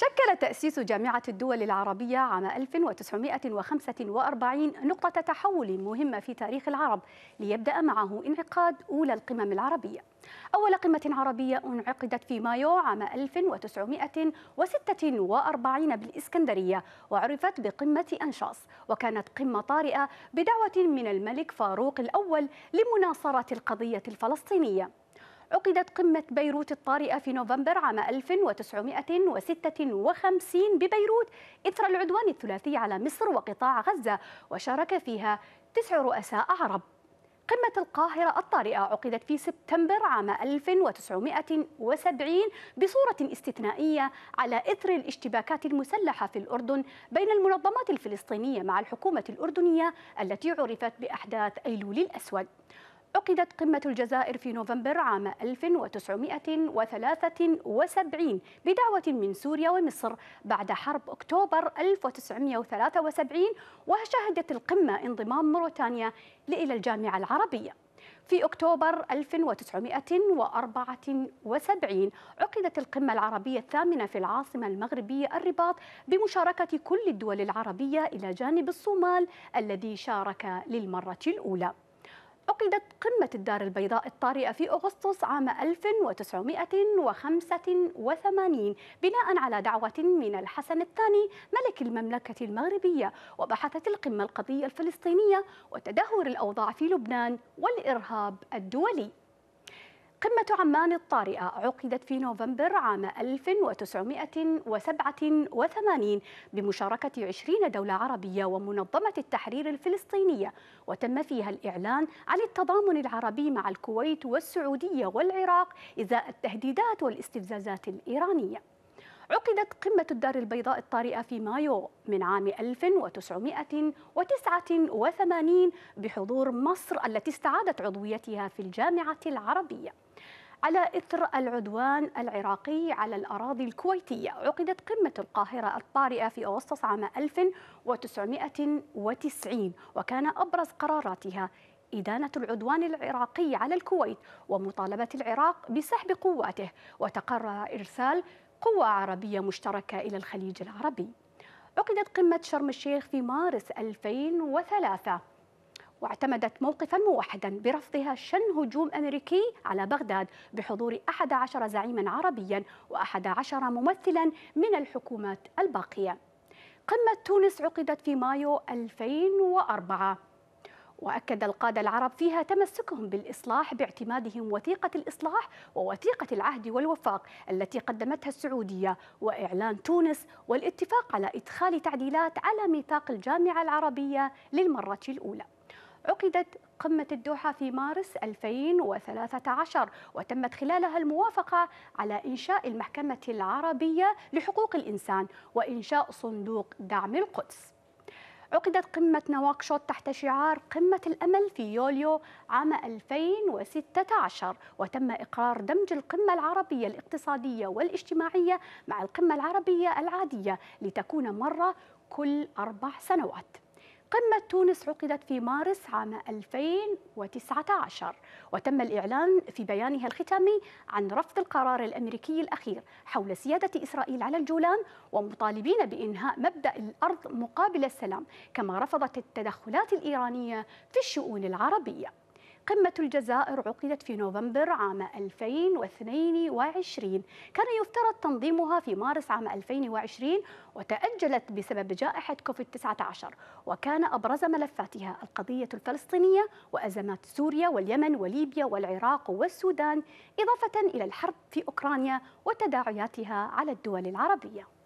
شكل تأسيس جامعة الدول العربية عام 1945 نقطة تحول مهمة في تاريخ العرب ليبدأ معه انعقاد أولى القمم العربية أول قمة عربية انعقدت في مايو عام 1946 بالإسكندرية وعرفت بقمة أنشاص وكانت قمة طارئة بدعوة من الملك فاروق الأول لمناصرة القضية الفلسطينية عقدت قمة بيروت الطارئة في نوفمبر عام 1956 ببيروت إثر العدوان الثلاثي على مصر وقطاع غزة وشارك فيها تسع رؤساء عرب قمة القاهرة الطارئة عقدت في سبتمبر عام 1970 بصورة استثنائية على إثر الاشتباكات المسلحة في الأردن بين المنظمات الفلسطينية مع الحكومة الأردنية التي عرفت بأحداث أيلول الأسود عقدت قمة الجزائر في نوفمبر عام 1973 بدعوة من سوريا ومصر بعد حرب أكتوبر 1973 وشهدت القمة انضمام موريتانيا إلى الجامعة العربية في أكتوبر 1974 عقدت القمة العربية الثامنة في العاصمة المغربية الرباط بمشاركة كل الدول العربية إلى جانب الصومال الذي شارك للمرة الأولى عقدت قمة الدار البيضاء الطارئة في أغسطس عام 1985 بناء على دعوة من الحسن الثاني ملك المملكة المغربية وبحثت القمة القضية الفلسطينية وتدهور الأوضاع في لبنان والإرهاب الدولي قمة عمان الطارئة عقدت في نوفمبر عام 1987 بمشاركة 20 دولة عربية ومنظمة التحرير الفلسطينية وتم فيها الإعلان عن التضامن العربي مع الكويت والسعودية والعراق إزاء التهديدات والاستفزازات الإيرانية عقدت قمة الدار البيضاء الطارئة في مايو من عام 1989 بحضور مصر التي استعادت عضويتها في الجامعة العربية على إثر العدوان العراقي على الأراضي الكويتية عقدت قمة القاهرة الطارئة في أغسطس عام 1990 وكان أبرز قراراتها إدانة العدوان العراقي على الكويت ومطالبة العراق بسحب قواته وتقرر إرسال قوة عربية مشتركة إلى الخليج العربي عقدت قمة شرم الشيخ في مارس 2003 واعتمدت موقفا موحدا برفضها شن هجوم أمريكي على بغداد بحضور 11 زعيما عربيا و11 ممثلا من الحكومات الباقية قمة تونس عقدت في مايو 2004 وأكد القادة العرب فيها تمسكهم بالإصلاح باعتمادهم وثيقة الإصلاح ووثيقة العهد والوفاق التي قدمتها السعودية وإعلان تونس والاتفاق على إدخال تعديلات على ميثاق الجامعة العربية للمرة الأولى عقدت قمة الدوحة في مارس 2013 وتمت خلالها الموافقة على إنشاء المحكمة العربية لحقوق الإنسان وإنشاء صندوق دعم القدس عقدت قمة نواكشوط تحت شعار قمة الأمل في يوليو عام 2016 وتم إقرار دمج القمة العربية الاقتصادية والاجتماعية مع القمة العربية العادية لتكون مرة كل أربع سنوات قمة تونس عقدت في مارس عام 2019 وتم الإعلان في بيانها الختامي عن رفض القرار الأمريكي الأخير حول سيادة إسرائيل على الجولان ومطالبين بإنهاء مبدأ الأرض مقابل السلام كما رفضت التدخلات الإيرانية في الشؤون العربية قمة الجزائر عقدت في نوفمبر عام 2022 كان يفترض تنظيمها في مارس عام 2020 وتأجلت بسبب جائحة كوفيد-19 وكان أبرز ملفاتها القضية الفلسطينية وأزمات سوريا واليمن وليبيا والعراق والسودان إضافة إلى الحرب في أوكرانيا وتداعياتها على الدول العربية